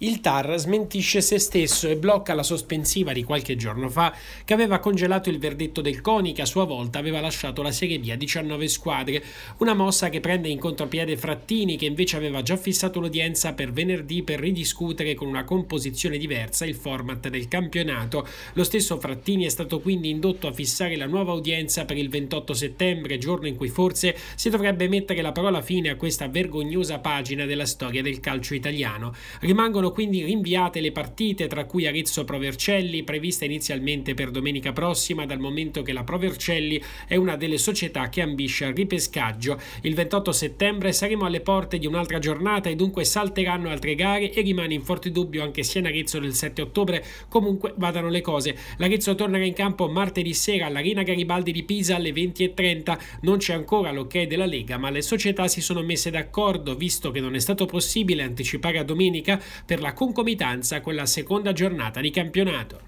Il TAR smentisce se stesso e blocca la sospensiva di qualche giorno fa che aveva congelato il verdetto del CONI che a sua volta aveva lasciato la Serie B a 19 squadre, una mossa che prende in contropiede Frattini che invece aveva già fissato l'udienza per venerdì per ridiscutere con una composizione diversa il format del campionato. Lo stesso Frattini è stato quindi indotto a fissare la nuova udienza per il 28 settembre, giorno in cui forse si dovrebbe mettere la parola fine a questa vergognosa pagina della storia del calcio italiano. Rimangono Vengono quindi rinviate le partite tra cui Arezzo Provercelli prevista inizialmente per domenica prossima dal momento che la Provercelli è una delle società che ambisce al ripescaggio. Il 28 settembre saremo alle porte di un'altra giornata e dunque salteranno altre gare e rimane in forte dubbio anche se in Arezzo del 7 ottobre comunque vadano le cose. L'Arezzo tornerà in campo martedì sera all'Arena Garibaldi di Pisa alle 20.30. Non c'è ancora l'ok della Lega ma le società si sono messe d'accordo visto che non è stato possibile anticipare a domenica per per la concomitanza con la seconda giornata di campionato.